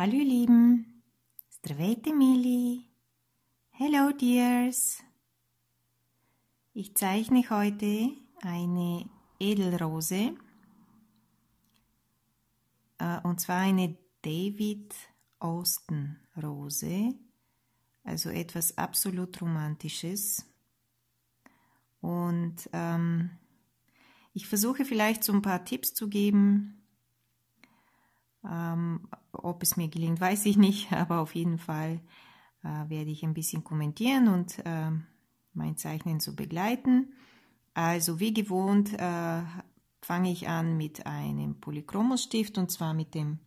Hallo ihr Lieben. Здравейте, Mili. Hello, Dears. Ich zeichne heute eine Edelrose. Äh, und zwar eine David Austen Rose. Also etwas absolut Romantisches. Und ähm, ich versuche vielleicht so ein paar Tipps zu geben, ähm, ob es mir gelingt, weiß ich nicht, aber auf jeden Fall äh, werde ich ein bisschen kommentieren und äh, mein Zeichnen zu begleiten. Also wie gewohnt äh, fange ich an mit einem Polychromos-Stift und zwar mit dem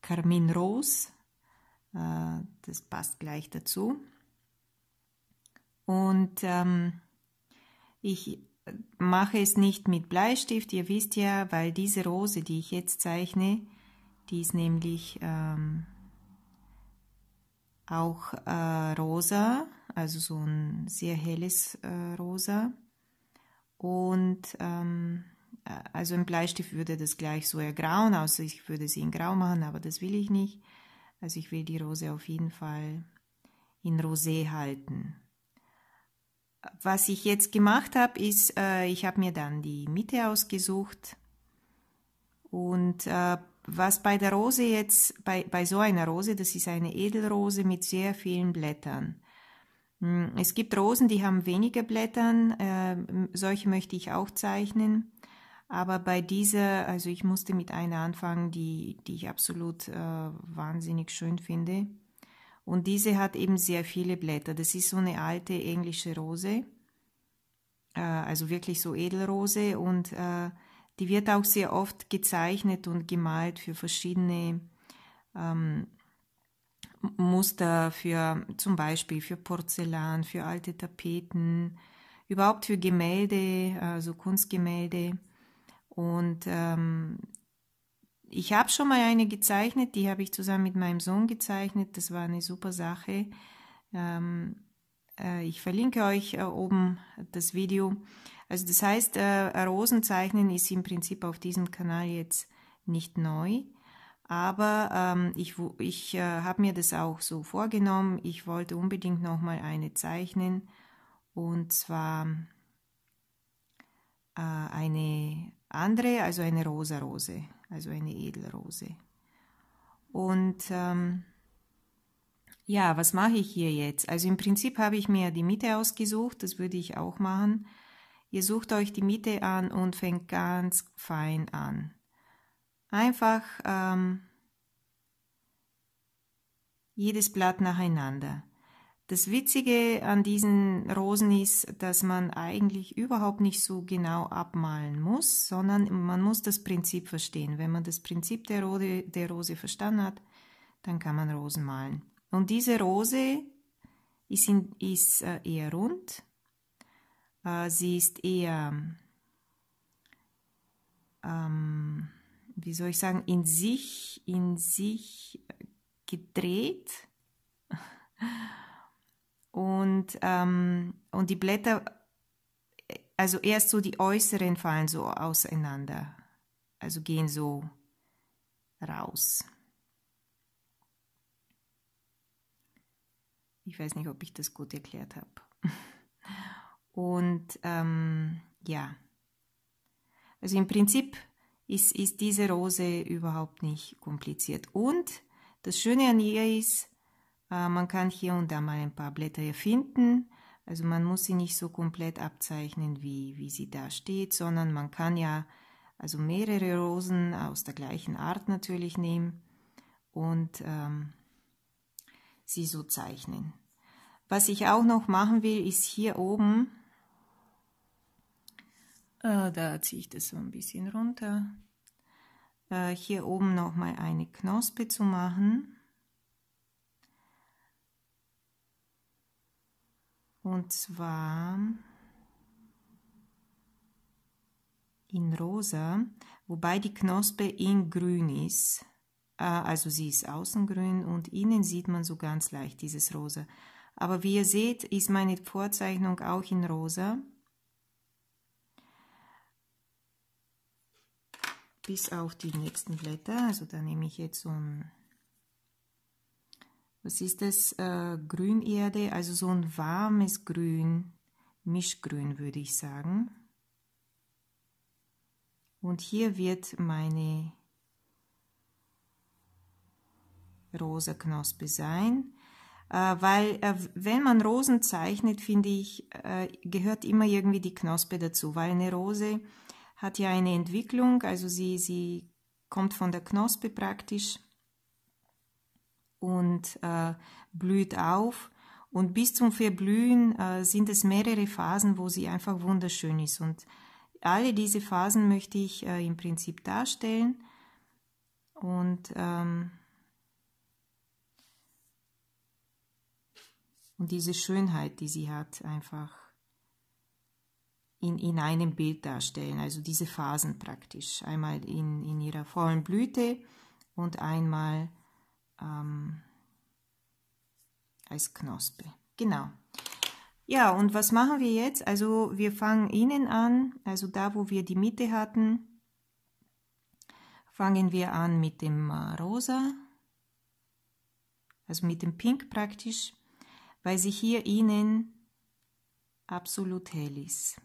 Carmin Rose. Äh, das passt gleich dazu. Und ähm, ich mache es nicht mit Bleistift, ihr wisst ja, weil diese Rose, die ich jetzt zeichne, die ist nämlich ähm, auch äh, rosa, also so ein sehr helles äh, Rosa. Und ähm, äh, also im Bleistift würde das gleich so ergrauen, außer ich würde sie in grau machen, aber das will ich nicht. Also ich will die Rose auf jeden Fall in Rosé halten. Was ich jetzt gemacht habe, ist, äh, ich habe mir dann die Mitte ausgesucht und äh, was bei der Rose jetzt, bei, bei so einer Rose, das ist eine Edelrose mit sehr vielen Blättern. Hm, es gibt Rosen, die haben weniger Blättern, äh, solche möchte ich auch zeichnen. Aber bei dieser, also ich musste mit einer anfangen, die, die ich absolut äh, wahnsinnig schön finde. Und diese hat eben sehr viele Blätter. Das ist so eine alte englische Rose, äh, also wirklich so Edelrose. Und äh, die wird auch sehr oft gezeichnet und gemalt für verschiedene ähm, Muster, für zum Beispiel für Porzellan, für alte Tapeten, überhaupt für Gemälde, also Kunstgemälde. Und ähm, ich habe schon mal eine gezeichnet, die habe ich zusammen mit meinem Sohn gezeichnet. Das war eine super Sache. Ähm, äh, ich verlinke euch äh, oben das Video. Also das heißt, äh, Rosenzeichnen ist im Prinzip auf diesem Kanal jetzt nicht neu, aber ähm, ich, ich äh, habe mir das auch so vorgenommen. Ich wollte unbedingt nochmal eine zeichnen und zwar äh, eine andere, also eine rosa Rose, also eine Edelrose. Und ähm, ja, was mache ich hier jetzt? Also im Prinzip habe ich mir die Mitte ausgesucht, das würde ich auch machen. Ihr sucht euch die Mitte an und fängt ganz fein an. Einfach ähm, jedes Blatt nacheinander. Das Witzige an diesen Rosen ist, dass man eigentlich überhaupt nicht so genau abmalen muss, sondern man muss das Prinzip verstehen. Wenn man das Prinzip der, Rode, der Rose verstanden hat, dann kann man Rosen malen. Und diese Rose ist, in, ist äh, eher rund, äh, sie ist eher, ähm, wie soll ich sagen, in sich, in sich gedreht. Und, ähm, und die Blätter, also erst so die äußeren fallen so auseinander, also gehen so raus. Ich weiß nicht, ob ich das gut erklärt habe. Und ähm, ja, also im Prinzip ist, ist diese Rose überhaupt nicht kompliziert. Und das Schöne an ihr ist, äh, man kann hier und da mal ein paar Blätter erfinden. Also man muss sie nicht so komplett abzeichnen, wie, wie sie da steht, sondern man kann ja also mehrere Rosen aus der gleichen Art natürlich nehmen und ähm, sie so zeichnen. Was ich auch noch machen will, ist hier oben äh, da ziehe ich das so ein bisschen runter. Äh, hier oben nochmal eine Knospe zu machen. Und zwar in rosa, wobei die Knospe in grün ist. Ah, also sie ist außen grün und innen sieht man so ganz leicht dieses rosa. Aber wie ihr seht, ist meine Vorzeichnung auch in rosa. bis auf die nächsten Blätter. Also da nehme ich jetzt so ein, was ist das, äh, Grünerde, also so ein warmes Grün, Mischgrün würde ich sagen. Und hier wird meine rosa Knospe sein. Äh, weil, äh, wenn man Rosen zeichnet, finde ich, äh, gehört immer irgendwie die Knospe dazu, weil eine Rose hat ja eine Entwicklung, also sie, sie kommt von der Knospe praktisch und äh, blüht auf. Und bis zum Verblühen äh, sind es mehrere Phasen, wo sie einfach wunderschön ist. Und alle diese Phasen möchte ich äh, im Prinzip darstellen. Und, ähm, und diese Schönheit, die sie hat, einfach in, in einem Bild darstellen, also diese Phasen praktisch. Einmal in, in ihrer vollen Blüte und einmal ähm, als Knospe. Genau. Ja, und was machen wir jetzt? Also wir fangen innen an, also da, wo wir die Mitte hatten, fangen wir an mit dem äh, Rosa, also mit dem Pink praktisch, weil sie hier innen absolut hell ist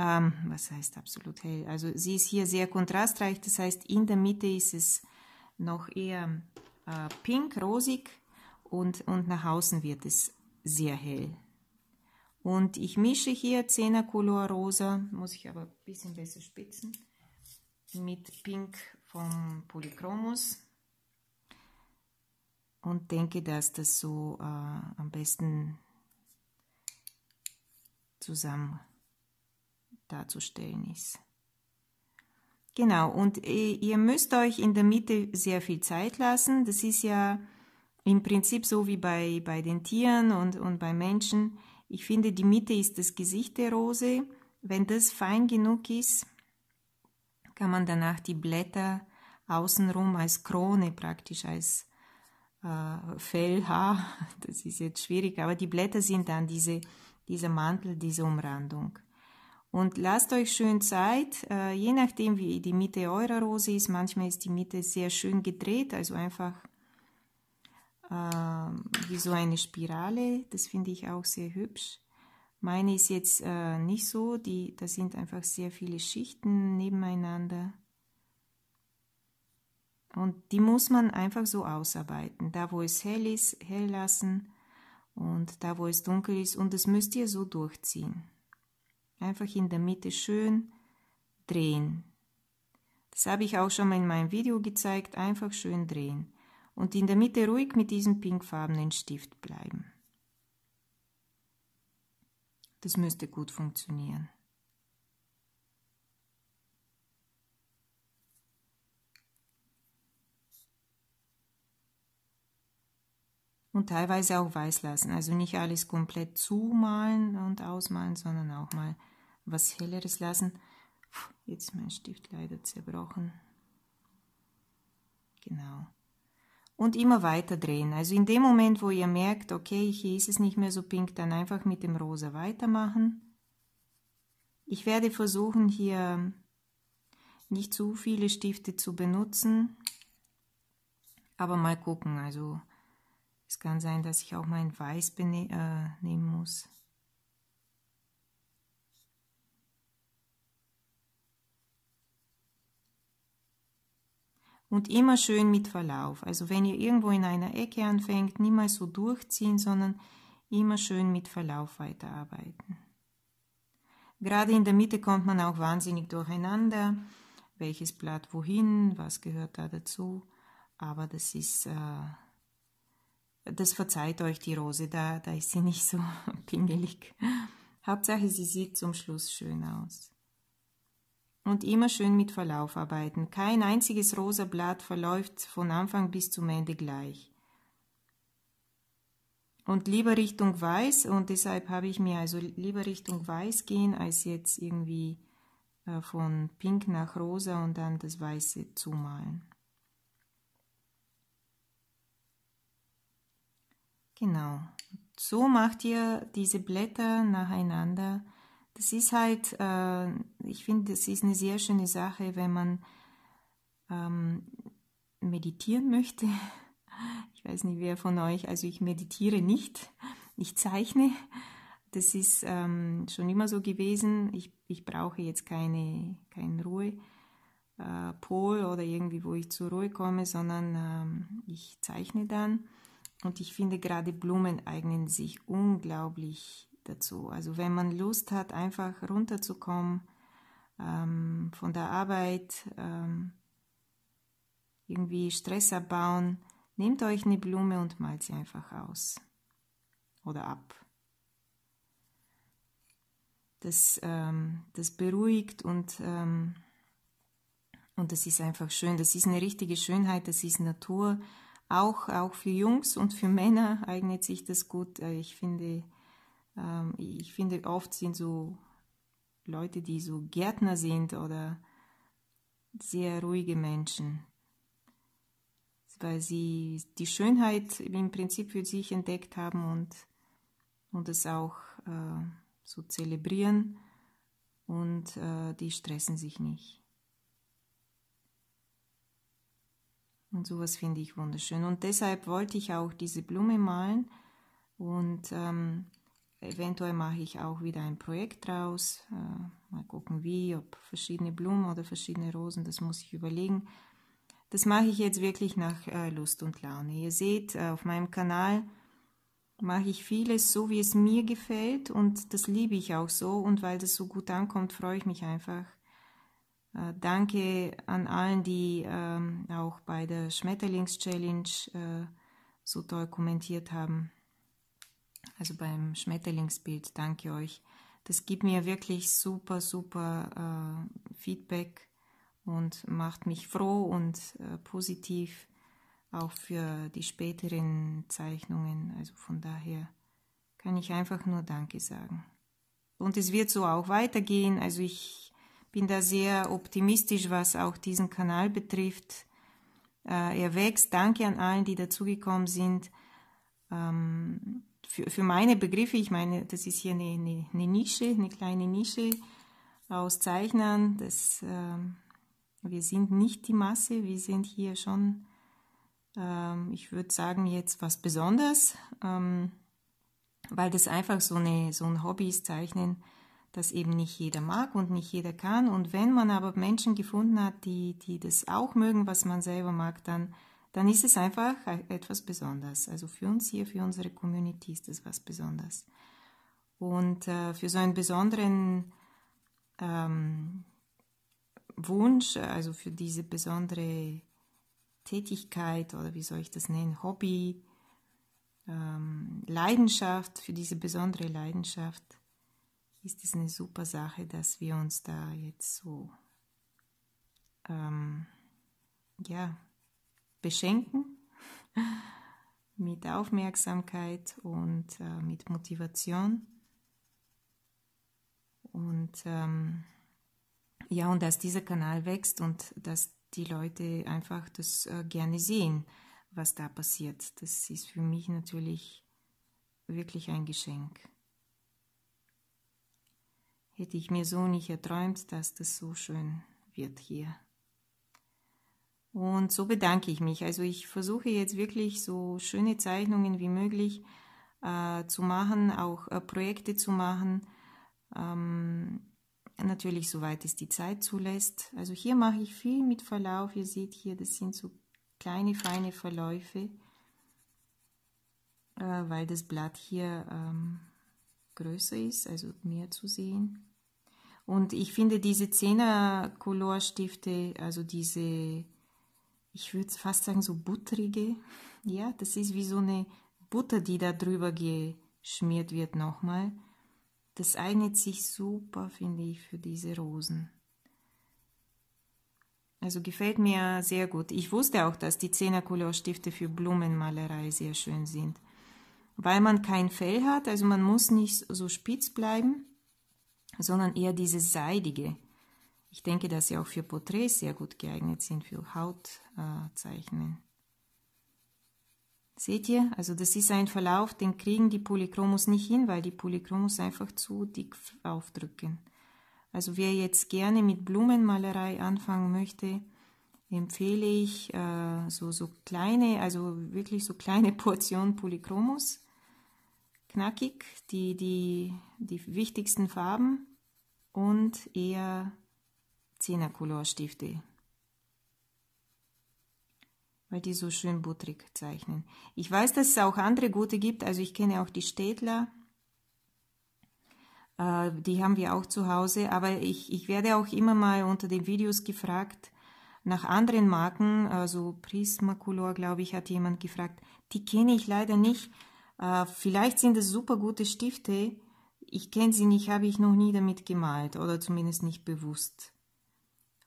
ähm, was heißt absolut hell? Also sie ist hier sehr kontrastreich, das heißt in der Mitte ist es noch eher äh, pink, rosig und, und nach außen wird es sehr hell. Und ich mische hier 10er Color Rosa, muss ich aber ein bisschen besser spitzen, mit Pink vom Polychromus und denke, dass das so äh, am besten zusammen darzustellen ist. Genau, und äh, ihr müsst euch in der Mitte sehr viel Zeit lassen. Das ist ja im Prinzip so wie bei, bei den Tieren und, und bei Menschen. Ich finde, die Mitte ist das Gesicht der Rose. Wenn das fein genug ist, kann man danach die Blätter außenrum als Krone praktisch, als äh, Fellhaar, das ist jetzt schwierig, aber die Blätter sind dann diese, dieser Mantel, diese Umrandung. Und lasst euch schön Zeit, äh, je nachdem wie die Mitte eurer Rose ist. Manchmal ist die Mitte sehr schön gedreht, also einfach äh, wie so eine Spirale. Das finde ich auch sehr hübsch. Meine ist jetzt äh, nicht so, die, da sind einfach sehr viele Schichten nebeneinander. Und die muss man einfach so ausarbeiten. Da, wo es hell ist, hell lassen und da, wo es dunkel ist. Und das müsst ihr so durchziehen. Einfach in der Mitte schön drehen. Das habe ich auch schon mal in meinem Video gezeigt. Einfach schön drehen. Und in der Mitte ruhig mit diesem pinkfarbenen Stift bleiben. Das müsste gut funktionieren. und teilweise auch weiß lassen. Also nicht alles komplett zumalen und ausmalen, sondern auch mal was Helleres lassen. Puh, jetzt mein Stift leider zerbrochen. Genau. Und immer weiter drehen. Also in dem Moment, wo ihr merkt, okay, hier ist es nicht mehr so pink, dann einfach mit dem Rosa weitermachen. Ich werde versuchen, hier nicht zu viele Stifte zu benutzen. Aber mal gucken. Also es kann sein, dass ich auch mein Weiß äh, nehmen muss. Und immer schön mit Verlauf. Also wenn ihr irgendwo in einer Ecke anfängt, niemals so durchziehen, sondern immer schön mit Verlauf weiterarbeiten. Gerade in der Mitte kommt man auch wahnsinnig durcheinander, welches Blatt wohin, was gehört da dazu. Aber das ist, äh, das verzeiht euch die Rose, da, da ist sie nicht so pingelig. Hauptsache, sie sieht zum Schluss schön aus und immer schön mit Verlauf arbeiten. Kein einziges rosa Blatt verläuft von Anfang bis zum Ende gleich. Und lieber Richtung Weiß und deshalb habe ich mir also lieber Richtung Weiß gehen, als jetzt irgendwie äh, von Pink nach Rosa und dann das Weiße zumalen. Genau. So macht ihr diese Blätter nacheinander das ist halt, äh, ich finde, das ist eine sehr schöne Sache, wenn man ähm, meditieren möchte. Ich weiß nicht, wer von euch, also ich meditiere nicht, ich zeichne. Das ist ähm, schon immer so gewesen. Ich, ich brauche jetzt keine, keinen Ruhepol äh, oder irgendwie, wo ich zur Ruhe komme, sondern ähm, ich zeichne dann. Und ich finde, gerade Blumen eignen sich unglaublich dazu. Also wenn man Lust hat, einfach runterzukommen ähm, von der Arbeit, ähm, irgendwie Stress abbauen, nehmt euch eine Blume und malt sie einfach aus oder ab. Das, ähm, das beruhigt und, ähm, und das ist einfach schön. Das ist eine richtige Schönheit, das ist Natur. Auch, auch für Jungs und für Männer eignet sich das gut. Äh, ich finde, ähm, ich finde, oft sind so Leute, die so Gärtner sind oder sehr ruhige Menschen, weil sie die Schönheit im Prinzip für sich entdeckt haben und, und es auch äh, so zelebrieren und äh, die stressen sich nicht. Und sowas finde ich wunderschön. Und deshalb wollte ich auch diese Blume malen und ähm, Eventuell mache ich auch wieder ein Projekt draus. Äh, mal gucken, wie, ob verschiedene Blumen oder verschiedene Rosen, das muss ich überlegen. Das mache ich jetzt wirklich nach äh, Lust und Laune. Ihr seht, äh, auf meinem Kanal mache ich vieles so, wie es mir gefällt und das liebe ich auch so. Und weil das so gut ankommt, freue ich mich einfach. Äh, danke an allen, die ähm, auch bei der Schmetterlings-Challenge äh, so toll kommentiert haben also beim Schmetterlingsbild, danke euch. Das gibt mir wirklich super, super äh, Feedback und macht mich froh und äh, positiv auch für die späteren Zeichnungen. Also von daher kann ich einfach nur Danke sagen. Und es wird so auch weitergehen. Also ich bin da sehr optimistisch, was auch diesen Kanal betrifft. Äh, er wächst. Danke an allen, die dazugekommen sind. Ähm, für, für meine Begriffe, ich meine, das ist hier eine, eine, eine Nische, eine kleine Nische aus Zeichnern, das, ähm, wir sind nicht die Masse, wir sind hier schon, ähm, ich würde sagen, jetzt was Besonderes, ähm, weil das einfach so, eine, so ein Hobby ist, Zeichnen, das eben nicht jeder mag und nicht jeder kann. Und wenn man aber Menschen gefunden hat, die, die das auch mögen, was man selber mag, dann dann ist es einfach e-, etwas Besonderes. Also für uns hier, für unsere Community ist es was Besonderes. Und äh, für so einen besonderen ähm, Wunsch, also für diese besondere Tätigkeit oder wie soll ich das nennen, Hobby, ähm, Leidenschaft, für diese besondere Leidenschaft ist es eine super Sache, dass wir uns da jetzt so, ähm, ja, beschenken mit Aufmerksamkeit und äh, mit Motivation. Und ähm, ja, und dass dieser Kanal wächst und dass die Leute einfach das äh, gerne sehen, was da passiert. Das ist für mich natürlich wirklich ein Geschenk. Hätte ich mir so nicht erträumt, dass das so schön wird hier. Und so bedanke ich mich. Also ich versuche jetzt wirklich so schöne Zeichnungen wie möglich äh, zu machen, auch äh, Projekte zu machen. Ähm, natürlich, soweit es die Zeit zulässt. Also hier mache ich viel mit Verlauf. Ihr seht hier, das sind so kleine, feine Verläufe, äh, weil das Blatt hier ähm, größer ist, also mehr zu sehen. Und ich finde diese 10er-Kolorstifte, also diese ich würde fast sagen, so buttrige. Ja, das ist wie so eine Butter, die da drüber geschmiert wird nochmal. Das eignet sich super, finde ich, für diese Rosen. Also gefällt mir sehr gut. Ich wusste auch, dass die color stifte für Blumenmalerei sehr schön sind. Weil man kein Fell hat, also man muss nicht so spitz bleiben, sondern eher dieses Seidige. Ich denke, dass sie auch für Porträts sehr gut geeignet sind, für Hautzeichnen. Äh, Seht ihr? Also das ist ein Verlauf, den kriegen die Polychromos nicht hin, weil die Polychromos einfach zu dick aufdrücken. Also wer jetzt gerne mit Blumenmalerei anfangen möchte, empfehle ich äh, so, so kleine, also wirklich so kleine Portionen Polychromos. Knackig, die, die, die wichtigsten Farben und eher Zehnerkolorstifte, weil die so schön butterig zeichnen. Ich weiß, dass es auch andere gute gibt, also ich kenne auch die Städtler, äh, die haben wir auch zu Hause, aber ich, ich werde auch immer mal unter den Videos gefragt, nach anderen Marken, also Prismacolor, glaube ich, hat jemand gefragt. Die kenne ich leider nicht. Äh, vielleicht sind es super gute Stifte. Ich kenne sie nicht, habe ich noch nie damit gemalt oder zumindest nicht bewusst.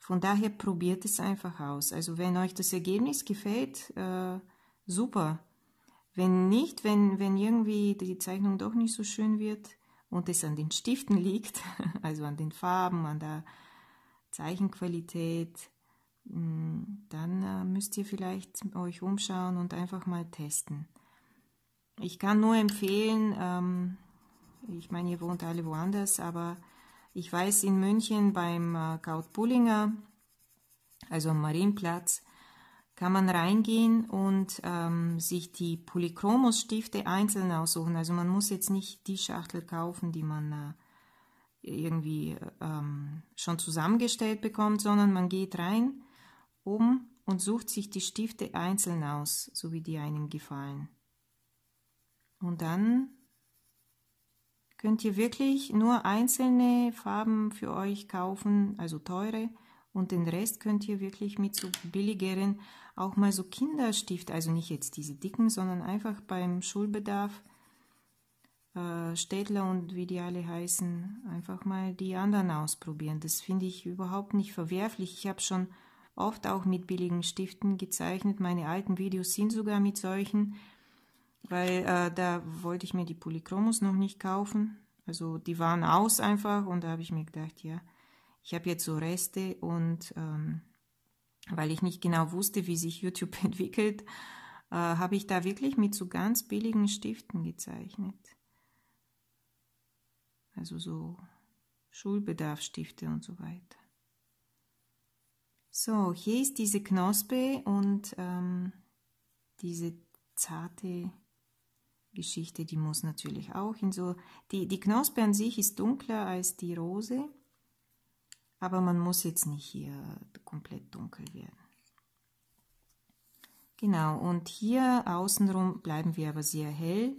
Von daher probiert es einfach aus. Also wenn euch das Ergebnis gefällt, äh, super. Wenn nicht, wenn, wenn irgendwie die Zeichnung doch nicht so schön wird und es an den Stiften liegt, also an den Farben, an der Zeichenqualität, mm, dann äh, müsst ihr vielleicht euch umschauen und einfach mal testen. Ich kann nur empfehlen, ähm, ich meine, ihr wohnt alle woanders, aber ich weiß, in München beim äh, Kautpullinger, also am Marienplatz, kann man reingehen und ähm, sich die Polychromos-Stifte einzeln aussuchen. Also man muss jetzt nicht die Schachtel kaufen, die man äh, irgendwie ähm, schon zusammengestellt bekommt, sondern man geht rein oben und sucht sich die Stifte einzeln aus, so wie die einem gefallen. Und dann könnt ihr wirklich nur einzelne Farben für euch kaufen, also teure. Und den Rest könnt ihr wirklich mit so billigeren, auch mal so Kinderstift, also nicht jetzt diese dicken, sondern einfach beim Schulbedarf, äh, Städtler und wie die alle heißen, einfach mal die anderen ausprobieren. Das finde ich überhaupt nicht verwerflich. Ich habe schon oft auch mit billigen Stiften gezeichnet. Meine alten Videos sind sogar mit solchen weil äh, da wollte ich mir die Polychromos noch nicht kaufen. Also die waren aus einfach und da habe ich mir gedacht, ja, ich habe jetzt so Reste und ähm, weil ich nicht genau wusste, wie sich YouTube entwickelt, äh, habe ich da wirklich mit so ganz billigen Stiften gezeichnet. Also so Schulbedarfstifte und so weiter. So, hier ist diese Knospe und ähm, diese zarte Geschichte, die muss natürlich auch in so... Die, die Knospe an sich ist dunkler als die Rose, aber man muss jetzt nicht hier komplett dunkel werden. Genau, und hier außenrum bleiben wir aber sehr hell.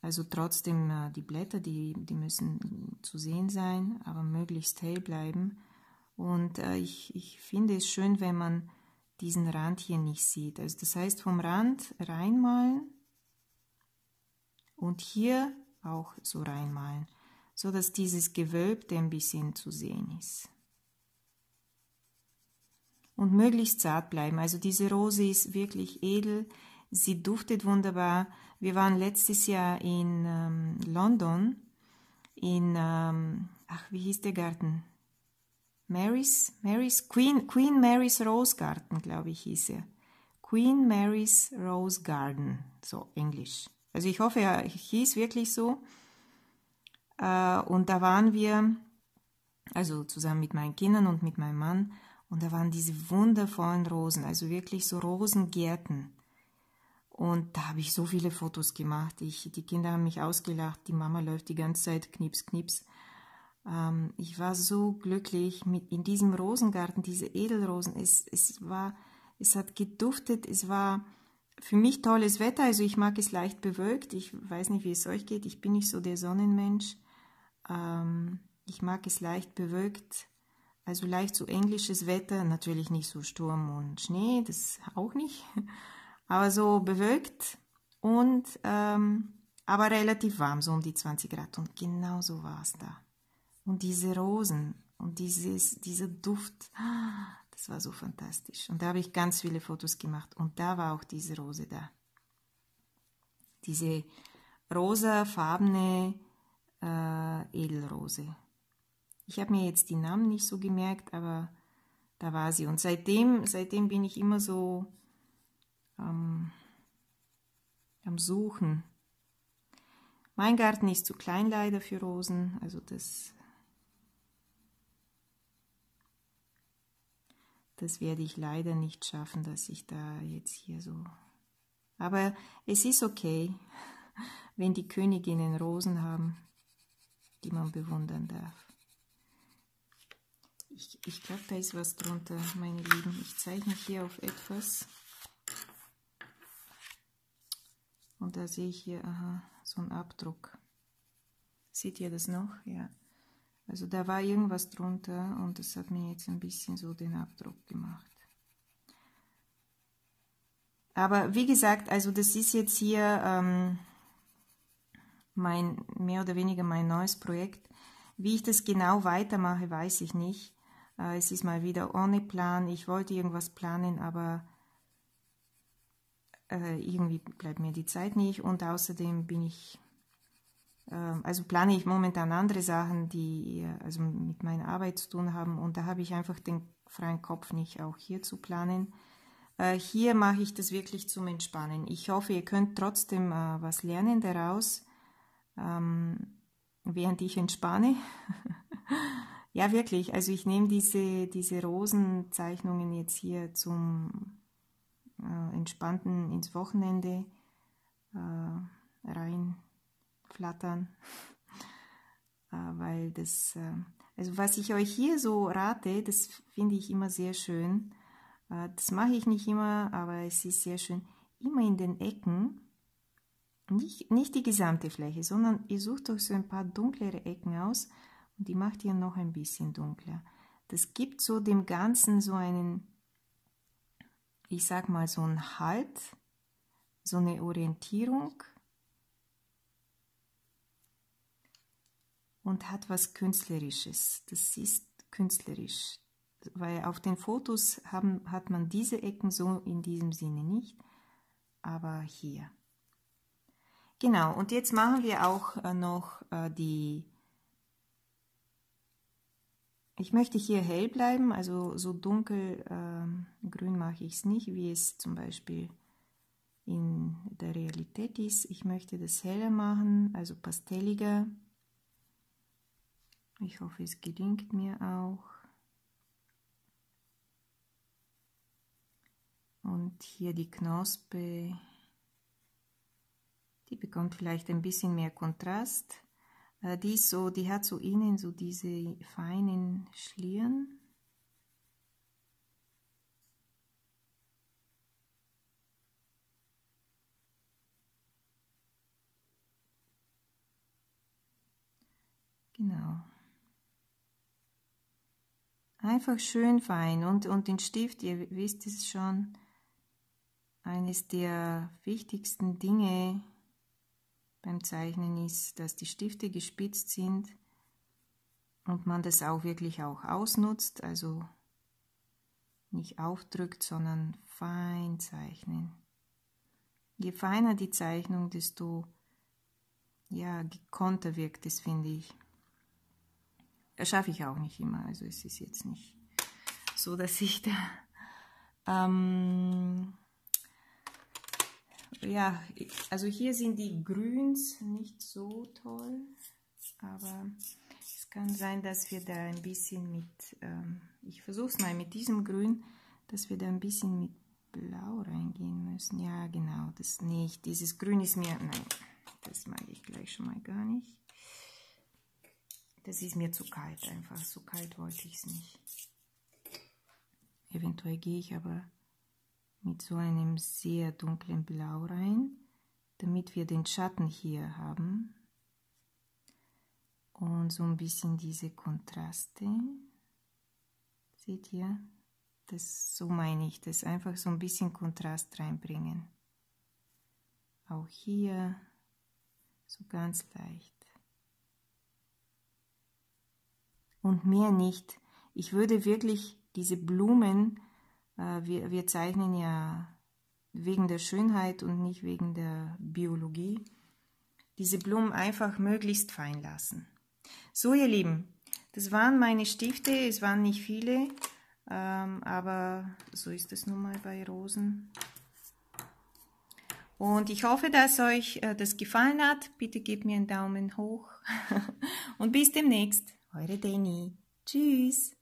Also trotzdem äh, die Blätter, die, die müssen zu sehen sein, aber möglichst hell bleiben. Und äh, ich, ich finde es schön, wenn man diesen Rand hier nicht sieht. Also das heißt, vom Rand reinmalen und hier auch so reinmalen, so dass dieses Gewölbte ein bisschen zu sehen ist. Und möglichst zart bleiben. Also diese Rose ist wirklich edel, sie duftet wunderbar. Wir waren letztes Jahr in ähm, London, in, ähm, ach, wie hieß der Garten? Mary's, Mary's, Queen, Queen Mary's Rose Garden, glaube ich, hieß er. Queen Mary's Rose Garden, so Englisch. Also ich hoffe, er hieß wirklich so. Äh, und da waren wir, also zusammen mit meinen Kindern und mit meinem Mann, und da waren diese wundervollen Rosen, also wirklich so Rosengärten. Und da habe ich so viele Fotos gemacht. Ich, die Kinder haben mich ausgelacht, die Mama läuft die ganze Zeit knips, knips. Ähm, ich war so glücklich mit in diesem Rosengarten, diese Edelrosen. Es, es war, es hat geduftet, es war für mich tolles Wetter, also ich mag es leicht bewölkt. Ich weiß nicht, wie es euch geht. Ich bin nicht so der Sonnenmensch. Ähm, ich mag es leicht bewölkt, also leicht so englisches Wetter. Natürlich nicht so Sturm und Schnee, das auch nicht. Aber so bewölkt und ähm, aber relativ warm, so um die 20 Grad. Und genau so war es da. Und diese Rosen und dieses, dieser Duft, das war so fantastisch. Und da habe ich ganz viele Fotos gemacht. Und da war auch diese Rose da. Diese rosafarbene äh, Edelrose. Ich habe mir jetzt die Namen nicht so gemerkt, aber da war sie. Und seitdem, seitdem bin ich immer so ähm, am Suchen. Mein Garten ist zu klein leider für Rosen, also das das werde ich leider nicht schaffen, dass ich da jetzt hier so. Aber es ist okay, wenn die Königinnen Rosen haben, die man bewundern darf. Ich, ich glaube, da ist was drunter, meine Lieben. Ich zeichne hier auf etwas. Und da sehe ich hier, aha, so einen Abdruck. Seht ihr das noch? Ja. Also da war irgendwas drunter und das hat mir jetzt ein bisschen so den Abdruck gemacht. Aber wie gesagt, also das ist jetzt hier ähm, mein mehr oder weniger mein neues Projekt. Wie ich das genau weitermache, weiß ich nicht. Äh, es ist mal wieder ohne Plan. Ich wollte irgendwas planen, aber äh, irgendwie bleibt mir die Zeit nicht und außerdem bin ich ähm, also plane ich momentan andere Sachen, die äh, also mit meiner Arbeit zu tun haben und da habe ich einfach den freien Kopf nicht, auch hier zu planen. Äh, hier mache ich das wirklich zum Entspannen. Ich hoffe, ihr könnt trotzdem äh, was lernen daraus, ähm, während ich entspanne. ja, wirklich. Also ich nehme diese, diese Rosenzeichnungen jetzt hier zum äh, Entspannten ins Wochenende äh, rein flattern, äh, weil das, ähm, also was ich euch hier so rate, das finde ich immer sehr schön. Äh, das mache ich nicht immer, aber es ist sehr schön. Immer in den Ecken, nicht, nicht die gesamte Fläche, sondern ihr sucht euch so ein paar dunklere Ecken aus und die macht ihr noch ein bisschen dunkler. Das gibt so dem Ganzen so einen, ich sag mal, so einen Halt, so eine Orientierung und hat was Künstlerisches. Das ist künstlerisch, weil auf den Fotos haben, hat man diese Ecken so in diesem Sinne nicht, aber hier. Genau, und jetzt machen wir auch äh, noch äh, die... Ich möchte hier hell bleiben, also so dunkelgrün ähm, mache ich es nicht, wie es zum Beispiel in der Realität ist. Ich möchte das heller machen, also pastelliger. Ich hoffe, es gelingt mir auch. Und hier die Knospe, die bekommt vielleicht ein bisschen mehr Kontrast. Äh, die, so, die hat so innen so diese feinen Schlieren. Genau. Einfach schön fein und, und den Stift, ihr wisst es schon, eines der wichtigsten Dinge beim Zeichnen ist, dass die Stifte gespitzt sind und man das auch wirklich auch ausnutzt, also nicht aufdrückt, sondern fein zeichnen. Je feiner die Zeichnung, desto ja, gekonter wirkt es, finde ich schaffe ich auch nicht immer. Also es ist jetzt nicht so, dass ich da ähm, ja, also hier sind die Grüns nicht so toll, aber es kann sein, dass wir da ein bisschen mit, ähm, ich versuche es mal mit diesem Grün, dass wir da ein bisschen mit Blau reingehen müssen. Ja, genau, das nicht. Dieses Grün ist mir, nein, das mag ich gleich schon mal gar nicht. Das ist mir zu kalt einfach. So kalt wollte ich es nicht. Eventuell gehe ich aber mit so einem sehr dunklen Blau rein, damit wir den Schatten hier haben. Und so ein bisschen diese Kontraste. Seht ihr? Das, so meine ich das. Einfach so ein bisschen Kontrast reinbringen. Auch hier so ganz leicht. und mehr nicht. Ich würde wirklich diese Blumen, äh, wir, wir zeichnen ja wegen der Schönheit und nicht wegen der Biologie, diese Blumen einfach möglichst fein lassen. So ihr Lieben, das waren meine Stifte, es waren nicht viele, ähm, aber so ist es nun mal bei Rosen. Und ich hoffe, dass euch äh, das gefallen hat. Bitte gebt mir einen Daumen hoch und bis demnächst. Eure Dani. Tschüss.